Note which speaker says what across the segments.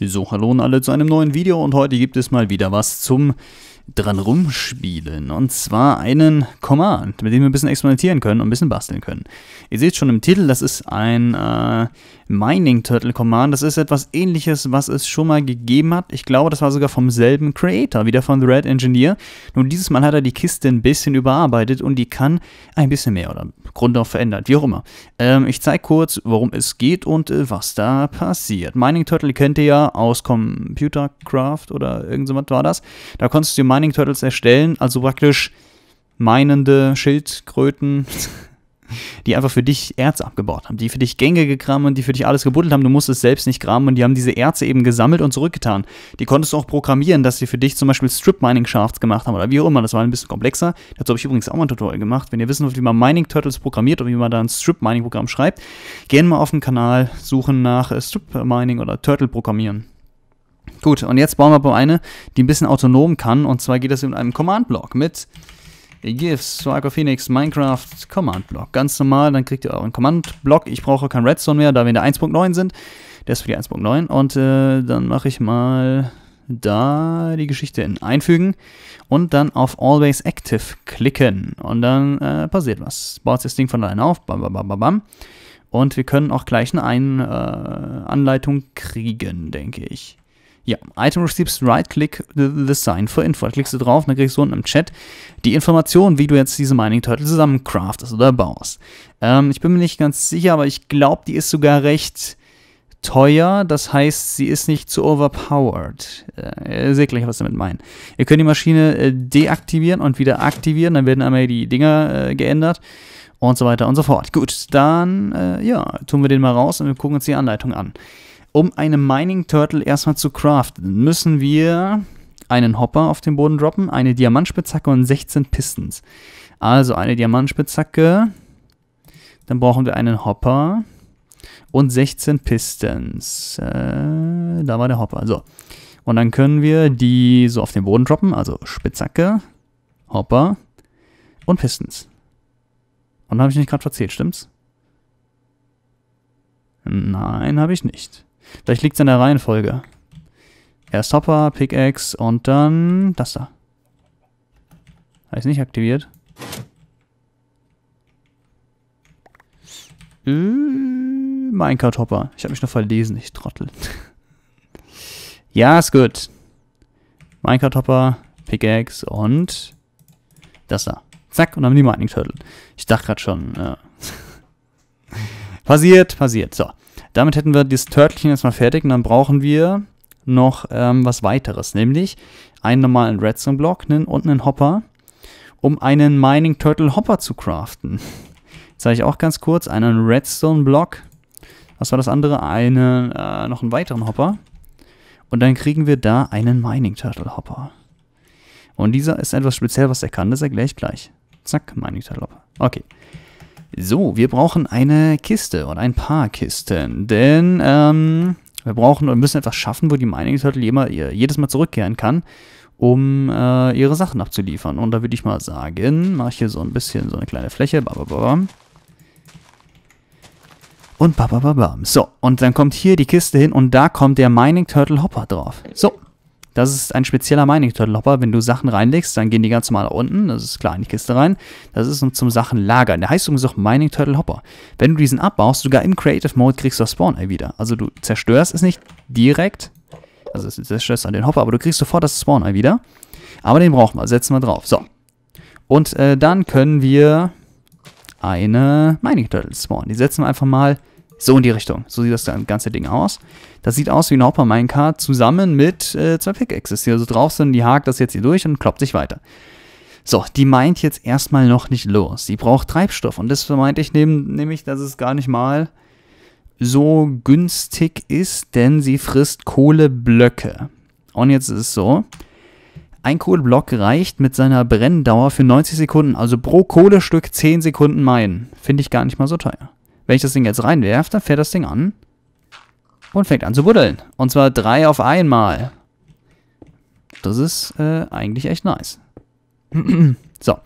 Speaker 1: So, hallo und alle zu einem neuen Video und heute gibt es mal wieder was zum dran rumspielen. Und zwar einen Command, mit dem wir ein bisschen experimentieren können und ein bisschen basteln können. Ihr seht schon im Titel, das ist ein äh, Mining Turtle Command. Das ist etwas ähnliches, was es schon mal gegeben hat. Ich glaube, das war sogar vom selben Creator, wieder von The Red Engineer. Nur dieses Mal hat er die Kiste ein bisschen überarbeitet und die kann ein bisschen mehr oder grundauf verändert, wie auch immer. Ähm, ich zeige kurz, worum es geht und äh, was da passiert. Mining Turtle kennt ihr ja aus Computercraft oder irgend so was war das. Da konntest du Mining Turtles erstellen, also praktisch meinende Schildkröten, die einfach für dich Erz abgebaut haben, die für dich Gänge gekrammt und die für dich alles gebuddelt haben. Du musstest selbst nicht graben und die haben diese Erze eben gesammelt und zurückgetan. Die konntest du auch programmieren, dass sie für dich zum Beispiel Strip-Mining-Shafts gemacht haben oder wie auch immer. Das war ein bisschen komplexer. Dazu habe ich übrigens auch mal ein Tutorial gemacht. Wenn ihr wissen wollt, wie man Mining Turtles programmiert und wie man da ein Strip-Mining-Programm schreibt, gerne mal auf den Kanal suchen nach äh, Strip-Mining oder Turtle-Programmieren. Gut, und jetzt bauen wir aber eine, die ein bisschen autonom kann. Und zwar geht das in einem Command-Block mit GIFs zu Arco Phoenix, Minecraft, Command-Block. Ganz normal, dann kriegt ihr euren Command-Block. Ich brauche kein Redstone mehr, da wir in der 1.9 sind. Der ist für die 1.9. Und äh, dann mache ich mal da die Geschichte in Einfügen und dann auf Always Active klicken. Und dann äh, passiert was. Baut das Ding von alleine auf. bam, bam, bam, bam. Und wir können auch gleich eine ein äh, Anleitung kriegen, denke ich. Ja, Item Receives Right-Click the, Sign for Info. Da klickst du drauf dann kriegst du unten im Chat die Information, wie du jetzt diese Mining Turtle zusammen craftest oder baust. Ähm, ich bin mir nicht ganz sicher, aber ich glaube, die ist sogar recht teuer. Das heißt, sie ist nicht zu overpowered. Äh, ihr seht gleich, was damit meinen. Ihr könnt die Maschine äh, deaktivieren und wieder aktivieren. Dann werden einmal die Dinger äh, geändert und so weiter und so fort. Gut, dann äh, ja, tun wir den mal raus und wir gucken uns die Anleitung an um eine Mining Turtle erstmal zu craften, müssen wir einen Hopper auf den Boden droppen, eine Diamantspitzhacke und 16 Pistons. Also eine Diamantspitzhacke, dann brauchen wir einen Hopper und 16 Pistons. Äh, da war der Hopper. So. Und dann können wir die so auf den Boden droppen, also Spitzhacke, Hopper und Pistons. Und habe ich nicht gerade verzählt, stimmt's? Nein, habe ich nicht. Vielleicht liegt es an der Reihenfolge. Erst Hopper, Pickaxe und dann das da. Habe ich nicht aktiviert. Äh, Minecart Hopper. Ich habe mich noch verlesen, ich trottel. ja, ist gut. Minecraft Hopper, Pickaxe und das da. Zack, und dann haben die Mining Turtle. Ich dachte gerade schon, ja. passiert, passiert. So. Damit hätten wir dieses Turtlechen jetzt mal fertig und dann brauchen wir noch ähm, was weiteres, nämlich einen normalen Redstone-Block und einen Hopper, um einen Mining Turtle Hopper zu craften. Zeige ich auch ganz kurz, einen Redstone-Block. Was war das andere? Einen, äh, noch einen weiteren Hopper. Und dann kriegen wir da einen Mining Turtle Hopper. Und dieser ist etwas speziell, was er kann, das erkläre ich gleich. Zack, Mining Turtle Hopper. Okay. So, wir brauchen eine Kiste und ein paar Kisten, denn ähm, wir brauchen und müssen etwas schaffen, wo die Mining Turtle jedes Mal zurückkehren kann, um äh, ihre Sachen abzuliefern. Und da würde ich mal sagen, mache ich hier so ein bisschen so eine kleine Fläche, babababam. Und babababam. So, und dann kommt hier die Kiste hin und da kommt der Mining Turtle Hopper drauf. So, das ist ein spezieller Mining Turtle Hopper. Wenn du Sachen reinlegst, dann gehen die ganz normal unten, das ist klar, in die Kiste rein. Das ist zum Sachen lagern. Der heißt übrigens auch Mining Turtle Hopper. Wenn du diesen abbaust, sogar im Creative Mode kriegst du das Spawn Ei wieder. Also du zerstörst es nicht direkt, also du zerstörst an den Hopper, aber du kriegst sofort das Spawn Ei wieder. Aber den brauchen wir, setzen wir drauf. So. Und äh, dann können wir eine Mining Turtle spawnen. Die setzen wir einfach mal so in die Richtung. So sieht das ganze Ding aus. Das sieht aus wie ein Hopper Minecart zusammen mit äh, zwei Pickaxes, die also drauf sind. Die hakt das jetzt hier durch und kloppt sich weiter. So, die meint jetzt erstmal noch nicht los. Die braucht Treibstoff und das meinte ich nehm, nämlich, dass es gar nicht mal so günstig ist, denn sie frisst Kohleblöcke. Und jetzt ist es so, ein Kohleblock reicht mit seiner Brenndauer für 90 Sekunden, also pro Kohlestück 10 Sekunden Meinen. Finde ich gar nicht mal so teuer. Wenn ich das Ding jetzt reinwerfe, dann fährt das Ding an und fängt an zu buddeln. Und zwar drei auf einmal. Das ist äh, eigentlich echt nice. so.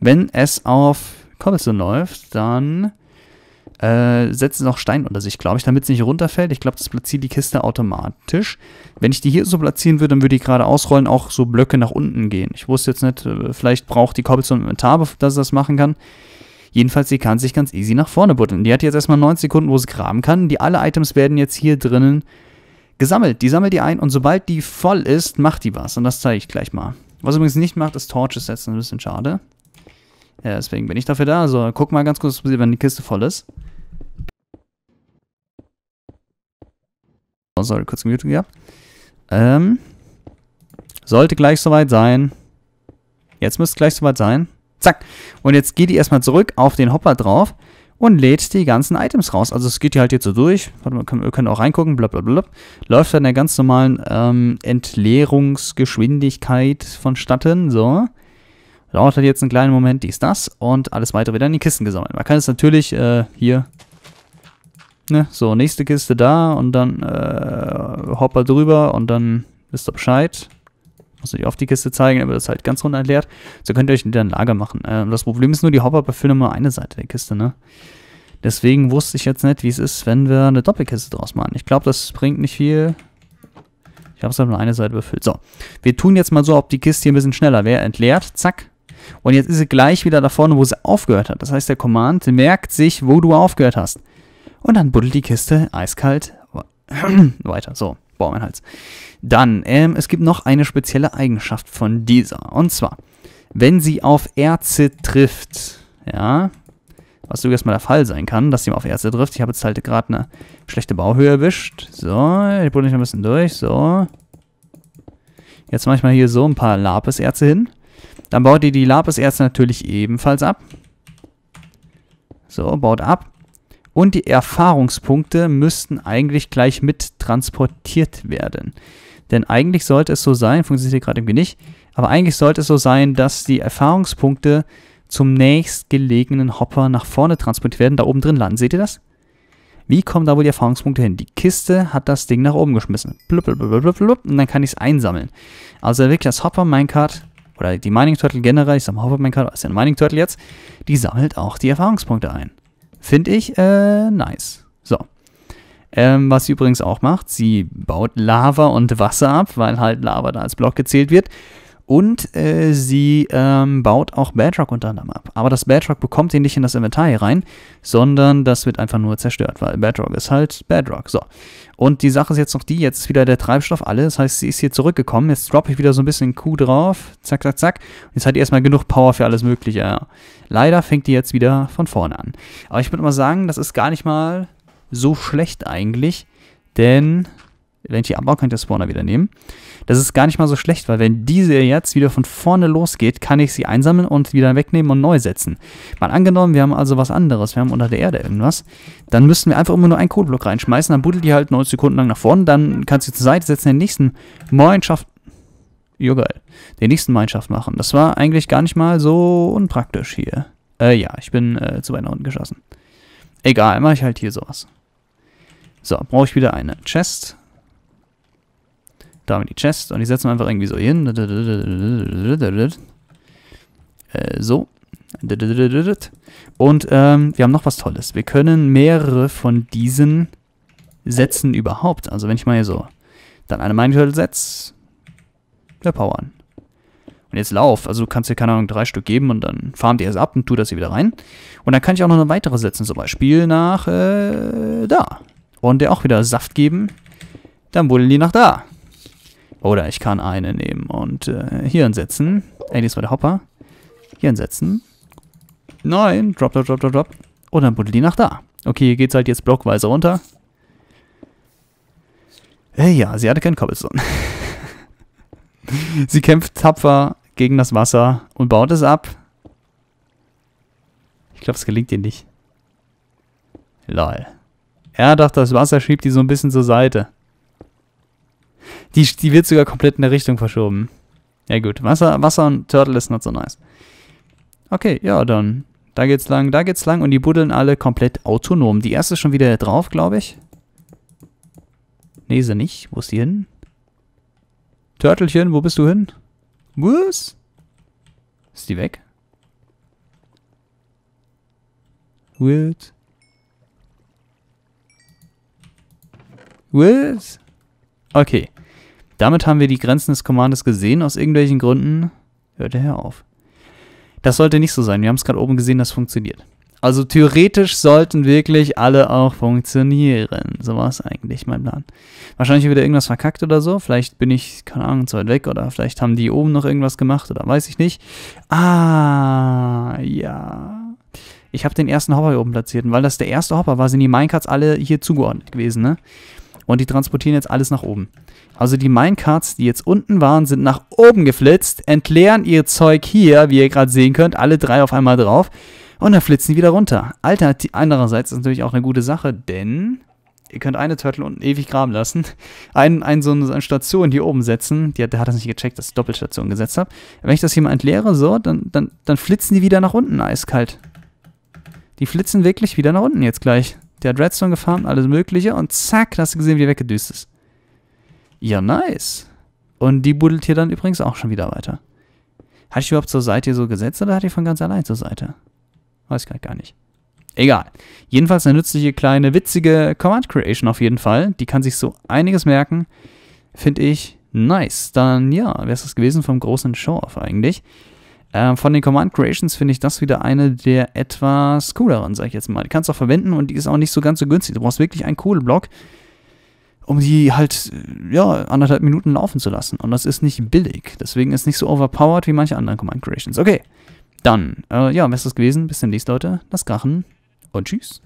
Speaker 1: Wenn es auf Cobblestone läuft, dann äh, setzt es noch Stein unter sich, glaube ich, damit es nicht runterfällt. Ich glaube, das platziert die Kiste automatisch. Wenn ich die hier so platzieren würde, dann würde die gerade ausrollen, auch so Blöcke nach unten gehen. Ich wusste jetzt nicht, äh, vielleicht braucht die Cobblestone Inventar, dass es das machen kann. Jedenfalls, sie kann sich ganz easy nach vorne buddeln. Die hat jetzt erstmal 9 Sekunden, wo sie graben kann. Die alle Items werden jetzt hier drinnen gesammelt. Die sammelt die ein und sobald die voll ist, macht die was. Und das zeige ich gleich mal. Was übrigens nicht macht, ist Torches setzen. Ein bisschen schade. Ja, deswegen bin ich dafür da. Also guck mal ganz kurz, wenn die Kiste voll ist. Oh, sorry, kurz gemutet gehabt. Ähm, sollte gleich soweit sein. Jetzt müsste es gleich soweit sein. Zack. Und jetzt geht die erstmal zurück auf den Hopper drauf und lädt die ganzen Items raus. Also es geht hier halt jetzt so durch. Warte mal, können, wir können auch reingucken, blablabla. Läuft dann der ganz normalen ähm, Entleerungsgeschwindigkeit vonstatten. So. Dauert halt jetzt einen kleinen Moment, dies, das. Und alles weitere wieder in die Kisten gesammelt. Man kann es natürlich äh, hier. Ne, so, nächste Kiste da und dann äh, Hopper drüber und dann wisst ihr Bescheid muss also nicht auf die Kiste zeigen, aber das ist halt ganz runter entleert. So könnt ihr euch wieder ein Lager machen. Ähm, das Problem ist nur, die Hopper befüllen nur eine Seite der Kiste, ne? Deswegen wusste ich jetzt nicht, wie es ist, wenn wir eine Doppelkiste draus machen. Ich glaube, das bringt nicht viel. Ich habe es halt nur eine Seite befüllt. So, wir tun jetzt mal so, ob die Kiste hier ein bisschen schneller wäre. Entleert, zack. Und jetzt ist sie gleich wieder da vorne, wo sie aufgehört hat. Das heißt, der Command merkt sich, wo du aufgehört hast. Und dann buddelt die Kiste eiskalt weiter. So. Boah, mein Hals. Dann, ähm, es gibt noch eine spezielle Eigenschaft von dieser. Und zwar, wenn sie auf Erze trifft, ja, was sogar mal der Fall sein kann, dass sie mal auf Erze trifft. Ich habe jetzt halt gerade eine schlechte Bauhöhe erwischt. So, ich buddel mich ein bisschen durch, so. Jetzt mache ich mal hier so ein paar Lapiserze hin. Dann baut ihr die Lapiserze natürlich ebenfalls ab. So, baut ab und die Erfahrungspunkte müssten eigentlich gleich mit transportiert werden. Denn eigentlich sollte es so sein, funktioniert hier gerade irgendwie nicht, aber eigentlich sollte es so sein, dass die Erfahrungspunkte zum nächstgelegenen Hopper nach vorne transportiert werden, da oben drin landen. Seht ihr das? Wie kommen da wohl die Erfahrungspunkte hin? Die Kiste hat das Ding nach oben geschmissen. Blub, blub, blub, blub, und dann kann ich es einsammeln. Also wirklich das Hopper Minecart, oder die Mining Turtle generell, ich sag mal Hopper Minecart, ist ja ein Mining Turtle jetzt, die sammelt auch die Erfahrungspunkte ein. Finde ich äh, nice. So. Ähm, was sie übrigens auch macht, sie baut Lava und Wasser ab, weil halt Lava da als Block gezählt wird. Und äh, sie ähm, baut auch Badrock unter anderem ab. Aber das Badrock bekommt sie nicht in das Inventar hier rein, sondern das wird einfach nur zerstört, weil Badrock ist halt Badrock. So. Und die Sache ist jetzt noch die, jetzt ist wieder der Treibstoff alle. Das heißt, sie ist hier zurückgekommen. Jetzt droppe ich wieder so ein bisschen Q drauf. Zack, zack, zack. Und jetzt hat die erstmal genug Power für alles Mögliche. Ja. Leider fängt die jetzt wieder von vorne an. Aber ich würde mal sagen, das ist gar nicht mal so schlecht eigentlich. Denn wenn ich die abbaue, kann ich das Spawner wieder nehmen. Das ist gar nicht mal so schlecht, weil wenn diese jetzt wieder von vorne losgeht, kann ich sie einsammeln und wieder wegnehmen und neu setzen. Mal angenommen, wir haben also was anderes, wir haben unter der Erde irgendwas, dann müssten wir einfach immer nur einen Codeblock reinschmeißen, dann buddelt die halt 90 Sekunden lang nach vorne, dann kannst du zur Seite setzen, den nächsten Moinschaft, jo geil, den nächsten Moinschaft machen. Das war eigentlich gar nicht mal so unpraktisch hier. Äh, ja, ich bin äh, zu weit nach unten geschossen. Egal, mache ich halt hier sowas. So, brauche ich wieder eine Chest da in die Chest und die setzen wir einfach irgendwie so hin. Äh, so. Und ähm, wir haben noch was Tolles. Wir können mehrere von diesen Sätzen überhaupt. Also wenn ich mal hier so dann eine Mind Turtle setze, der powern. Und jetzt lauf. Also du kannst dir, keine Ahnung, drei Stück geben und dann farmt ihr es ab und tu das hier wieder rein. Und dann kann ich auch noch eine weitere setzen, zum Beispiel nach äh, da. Und der auch wieder Saft geben. Dann wollen die nach da. Oder ich kann eine nehmen und äh, hier hinsetzen. Ey, diesmal der Hopper. Hier hinsetzen. Nein, drop, drop, drop, drop, drop. Und dann buddelt die nach da. Okay, hier geht's halt jetzt blockweise runter. Äh, ja, sie hatte keinen Cobblestone. sie kämpft tapfer gegen das Wasser und baut es ab. Ich glaube, es gelingt ihr nicht. Lol. Er dachte, das Wasser schiebt die so ein bisschen zur Seite. Die, die wird sogar komplett in der Richtung verschoben. Ja gut, Wasser, Wasser und Turtle ist not so nice. Okay, ja, dann. Da geht's lang, da geht's lang und die buddeln alle komplett autonom. Die erste ist schon wieder drauf, glaube ich. Nee, sie nicht. Wo ist die hin? Turtlechen, wo bist du hin? Was? Ist die weg? Wild. Wild? Okay. Damit haben wir die Grenzen des Commandes gesehen. Aus irgendwelchen Gründen hört der Herr auf. Das sollte nicht so sein. Wir haben es gerade oben gesehen, das funktioniert. Also theoretisch sollten wirklich alle auch funktionieren. So war es eigentlich mein Plan. Wahrscheinlich wieder irgendwas verkackt oder so. Vielleicht bin ich, keine Ahnung, zu weit weg oder vielleicht haben die oben noch irgendwas gemacht oder weiß ich nicht. Ah, ja. Ich habe den ersten Hopper hier oben platziert und weil das der erste Hopper war, sind die Minecarts alle hier zugeordnet gewesen, ne? und die transportieren jetzt alles nach oben. Also die Minecarts, die jetzt unten waren, sind nach oben geflitzt, entleeren ihr Zeug hier, wie ihr gerade sehen könnt, alle drei auf einmal drauf und dann flitzen die wieder runter. Alternativ andererseits ist natürlich auch eine gute Sache, denn ihr könnt eine Turtle unten ewig graben lassen, einen, einen so eine Station hier oben setzen, die hat, der hat das nicht gecheckt, dass ich Doppelstation gesetzt habe. Wenn ich das hier mal entleere, so, dann, dann, dann flitzen die wieder nach unten eiskalt. Die flitzen wirklich wieder nach unten jetzt gleich. Der hat Redstone gefarmt, alles Mögliche und zack, hast du gesehen, wie er weggedüst ist. Ja, nice. Und die buddelt hier dann übrigens auch schon wieder weiter. Hat ich überhaupt zur Seite so gesetzt oder hat die von ganz allein zur Seite? Weiß ich gar nicht. Egal. Jedenfalls eine nützliche, kleine, witzige Command Creation auf jeden Fall. Die kann sich so einiges merken. Finde ich nice. Dann, ja, wäre es das gewesen vom großen Show-Off eigentlich. Äh, von den Command Creations finde ich das wieder eine der etwas cooleren, sag ich jetzt mal. Die kannst du auch verwenden und die ist auch nicht so ganz so günstig. Du brauchst wirklich einen Kohleblock, um die halt, äh, ja, anderthalb Minuten laufen zu lassen. Und das ist nicht billig. Deswegen ist nicht so overpowered wie manche anderen Command Creations. Okay, dann, äh, ja, wäre es das gewesen. Bis demnächst, Leute. Das Krachen und tschüss.